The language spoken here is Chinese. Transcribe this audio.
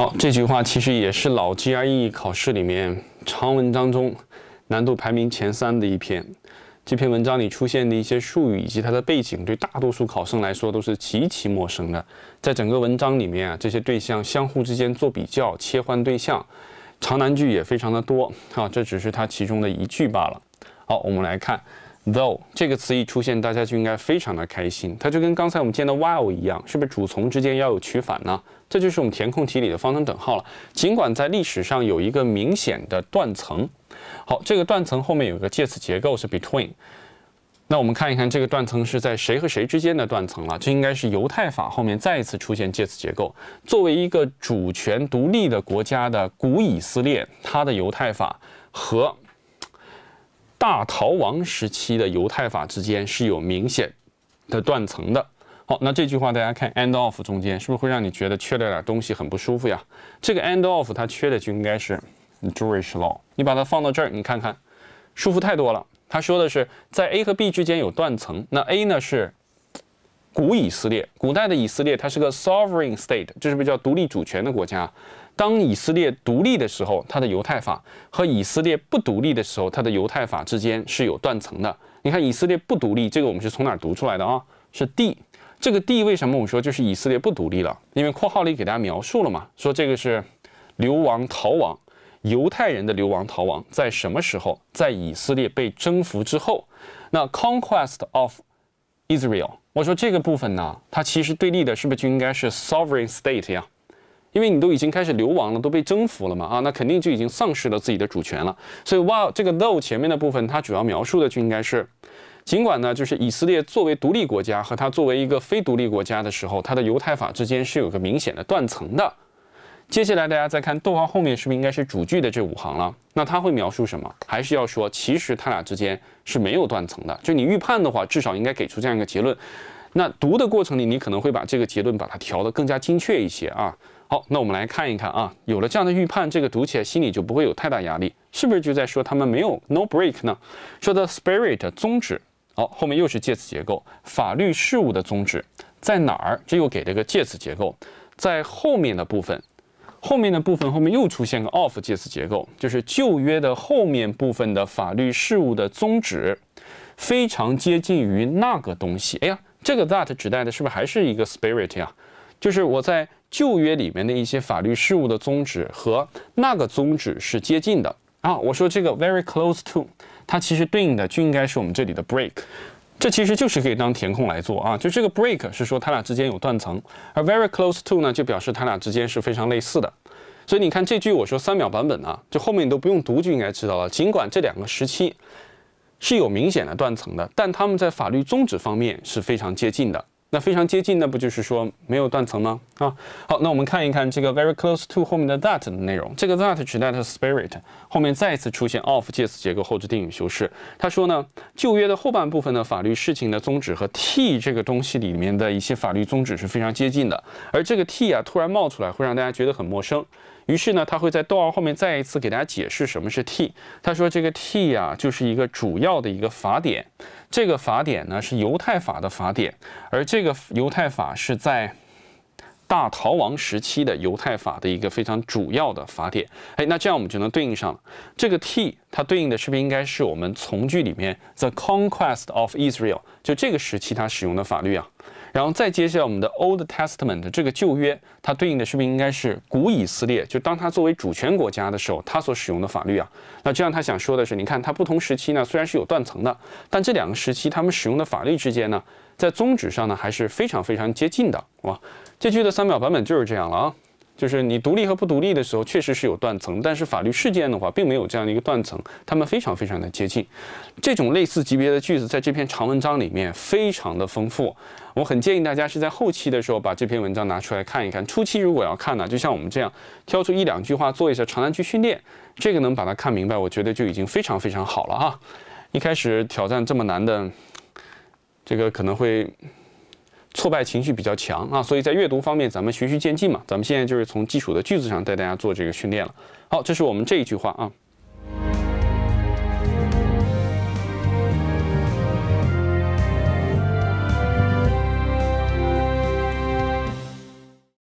好，这句话其实也是老 GRE 考试里面长文章中难度排名前三的一篇。这篇文章里出现的一些术语以及它的背景，对大多数考生来说都是极其陌生的。在整个文章里面啊，这些对象相互之间做比较、切换对象，长难句也非常的多啊。这只是它其中的一句罢了。好，我们来看。Though 这个词一出现，大家就应该非常的开心。它就跟刚才我们见到 while 一样，是不是主从之间要有取反呢？这就是我们填空题里的方程等号了。尽管在历史上有一个明显的断层，好，这个断层后面有个介词结构是 between。那我们看一看这个断层是在谁和谁之间的断层了？这应该是犹太法后面再一次出现介词结构。作为一个主权独立的国家的古以色列，它的犹太法和。大逃亡时期的犹太法之间是有明显的断层的。好，那这句话大家看，end of 中间是不是会让你觉得缺了点东西，很不舒服呀？这个 end of 它缺的就应该是 Jewish law。你把它放到这儿，你看看，舒服太多了。他说的是在 A 和 B 之间有断层，那 A 呢是古以色列，古代的以色列，它是个 sovereign state，这是不是叫独立主权的国家？当以色列独立的时候，它的犹太法和以色列不独立的时候，它的犹太法之间是有断层的。你看，以色列不独立，这个我们是从哪儿读出来的啊？是 D，这个 D 为什么我们说就是以色列不独立了？因为括号里给大家描述了嘛，说这个是流亡逃亡，犹太人的流亡逃亡在什么时候？在以色列被征服之后，那 Conquest of Israel，我说这个部分呢，它其实对立的是不是就应该是 Sovereign State 呀？因为你都已经开始流亡了，都被征服了嘛，啊，那肯定就已经丧失了自己的主权了。所以哇，这个 though 前面的部分，它主要描述的就应该是，尽管呢，就是以色列作为独立国家和它作为一个非独立国家的时候，它的犹太法之间是有个明显的断层的。接下来大家再看逗号后面是不是应该是主句的这五行了？那它会描述什么？还是要说，其实它俩之间是没有断层的。就你预判的话，至少应该给出这样一个结论。那读的过程里，你可能会把这个结论把它调得更加精确一些啊。好，那我们来看一看啊，有了这样的预判，这个读起来心里就不会有太大压力，是不是就在说他们没有 no break 呢？说的 spirit 宗旨，好，后面又是介词结构，法律事务的宗旨在哪儿？这又给了个介词结构，在后面的部分，后面的部分后面又出现个 of 介词结构，就是旧约的后面部分的法律事务的宗旨，非常接近于那个东西。哎呀，这个 that 指代的是不是还是一个 spirit 啊？就是我在旧约里面的一些法律事务的宗旨和那个宗旨是接近的啊。我说这个 very close to，它其实对应的就应该是我们这里的 break，这其实就是可以当填空来做啊。就这个 break 是说它俩之间有断层，而 very close to 呢，就表示它俩之间是非常类似的。所以你看这句，我说三秒版本呢，就后面你都不用读，就应该知道了。尽管这两个时期是有明显的断层的，但他们在法律宗旨方面是非常接近的。那非常接近，那不就是说没有断层吗？啊，好，那我们看一看这个 very close to 后面的 that 的内容。这个 that 指代的 spirit，后面再次出现 of 介词结构后置定语修饰。他说呢，旧约的后半部分的法律事情的宗旨和 T 这个东西里面的一些法律宗旨是非常接近的，而这个 T 啊突然冒出来会让大家觉得很陌生。于是呢，他会在逗号后面再一次给大家解释什么是 T。他说，这个 T 呀，就是一个主要的一个法典。这个法典呢，是犹太法的法典，而这个犹太法是在。大逃亡时期的犹太法的一个非常主要的法典，哎，那这样我们就能对应上了。这个 T 它对应的是不是应该是我们从句里面 The Conquest of Israel 就这个时期它使用的法律啊？然后再接下来我们的 Old Testament 这个旧约，它对应的是不是应该是古以色列？就当它作为主权国家的时候，它所使用的法律啊？那这样他想说的是，你看它不同时期呢，虽然是有断层的，但这两个时期他们使用的法律之间呢？在宗旨上呢，还是非常非常接近的哇。这句的三秒版本就是这样了啊，就是你独立和不独立的时候确实是有断层，但是法律事件的话，并没有这样的一个断层，它们非常非常的接近。这种类似级别的句子，在这篇长文章里面非常的丰富。我很建议大家是在后期的时候把这篇文章拿出来看一看，初期如果要看呢，就像我们这样挑出一两句话做一下长难句训练，这个能把它看明白，我觉得就已经非常非常好了啊。一开始挑战这么难的。这个可能会挫败情绪比较强啊，所以在阅读方面，咱们循序渐进嘛。咱们现在就是从基础的句子上带大家做这个训练了。好，这是我们这一句话啊。